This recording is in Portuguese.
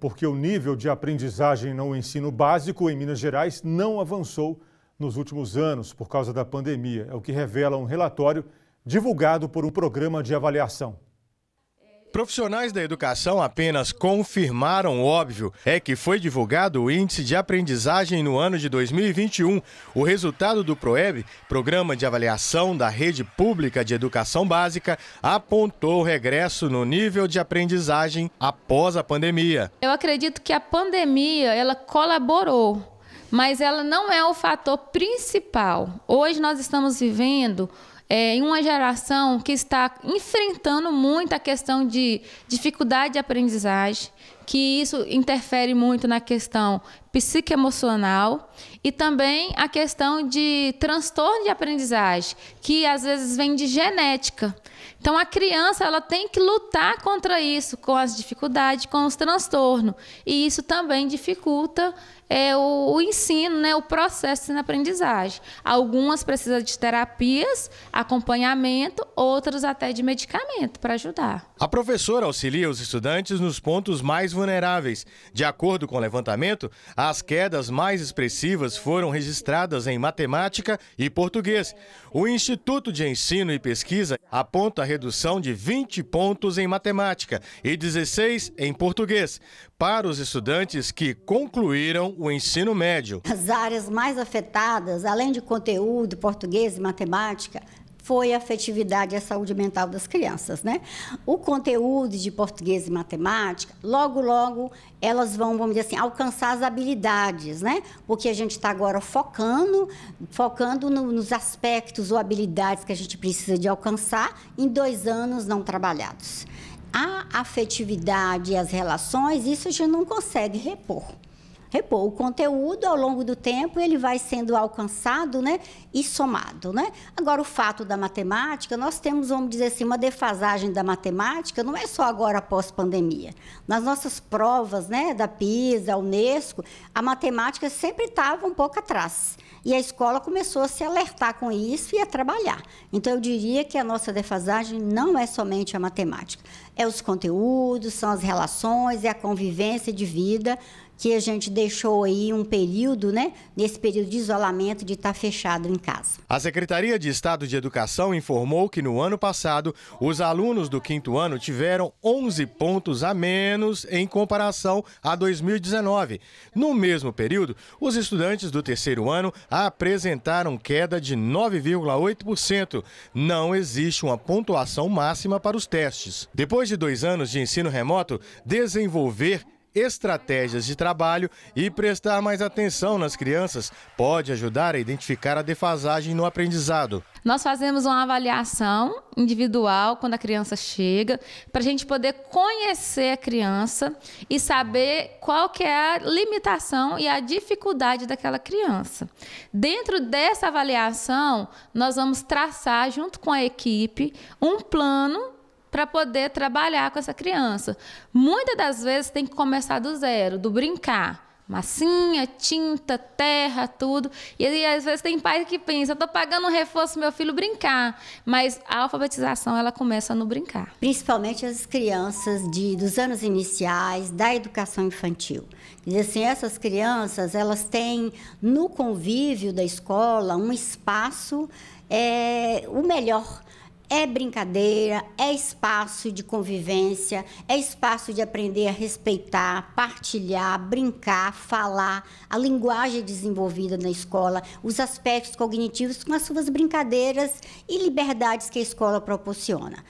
porque o nível de aprendizagem no ensino básico em Minas Gerais não avançou nos últimos anos por causa da pandemia, é o que revela um relatório divulgado por um programa de avaliação. Profissionais da educação apenas confirmaram o óbvio, é que foi divulgado o índice de aprendizagem no ano de 2021. O resultado do PROEB, Programa de Avaliação da Rede Pública de Educação Básica, apontou o regresso no nível de aprendizagem após a pandemia. Eu acredito que a pandemia, ela colaborou, mas ela não é o fator principal. Hoje nós estamos vivendo é, em uma geração que está enfrentando muito a questão de dificuldade de aprendizagem, que isso interfere muito na questão psicoemocional e também a questão de transtorno de aprendizagem, que às vezes vem de genética. Então a criança ela tem que lutar contra isso, com as dificuldades, com os transtornos. E isso também dificulta é, o, o, ensino, né, o processo de aprendizagem. Algumas precisam de terapias, acompanhamento, outras até de medicamento para ajudar. A professora auxilia os estudantes nos pontos mais vulneráveis. De acordo com o levantamento, as quedas mais expressivas foram registradas em matemática e português. O Instituto de Ensino e Pesquisa aponta a redução de 20 pontos em matemática e 16 em português para os estudantes que concluíram o ensino médio. As áreas mais afetadas, além de conteúdo, português e matemática, foi a afetividade e a saúde mental das crianças, né? O conteúdo de português e matemática, logo, logo, elas vão, vamos dizer assim, alcançar as habilidades, né? Porque a gente está agora focando, focando no, nos aspectos ou habilidades que a gente precisa de alcançar em dois anos não trabalhados. A afetividade e as relações, isso a gente não consegue repor repor. O conteúdo, ao longo do tempo, ele vai sendo alcançado né, e somado. Né? Agora, o fato da matemática, nós temos, vamos dizer assim, uma defasagem da matemática, não é só agora após pandemia. Nas nossas provas né, da PISA, Unesco, a matemática sempre estava um pouco atrás. E a escola começou a se alertar com isso e a trabalhar. Então, eu diria que a nossa defasagem não é somente a matemática é os conteúdos, são as relações, é a convivência de vida que a gente deixou aí um período, né, nesse período de isolamento de estar fechado em casa. A Secretaria de Estado de Educação informou que no ano passado os alunos do quinto ano tiveram 11 pontos a menos em comparação a 2019. No mesmo período, os estudantes do terceiro ano apresentaram queda de 9,8%. Não existe uma pontuação máxima para os testes. Depois de dois anos de ensino remoto, desenvolver estratégias de trabalho e prestar mais atenção nas crianças pode ajudar a identificar a defasagem no aprendizado. Nós fazemos uma avaliação individual quando a criança chega, para a gente poder conhecer a criança e saber qual que é a limitação e a dificuldade daquela criança. Dentro dessa avaliação, nós vamos traçar junto com a equipe um plano para poder trabalhar com essa criança. Muitas das vezes tem que começar do zero, do brincar massinha, tinta, terra, tudo. E, e, às vezes tem pai que pensa, estou pagando um reforço meu filho brincar, mas a alfabetização ela começa no brincar. Principalmente as crianças de dos anos iniciais da educação infantil. Quer dizer assim, essas crianças, elas têm no convívio da escola um espaço é, o melhor é brincadeira, é espaço de convivência, é espaço de aprender a respeitar, partilhar, brincar, falar, a linguagem desenvolvida na escola, os aspectos cognitivos com as suas brincadeiras e liberdades que a escola proporciona.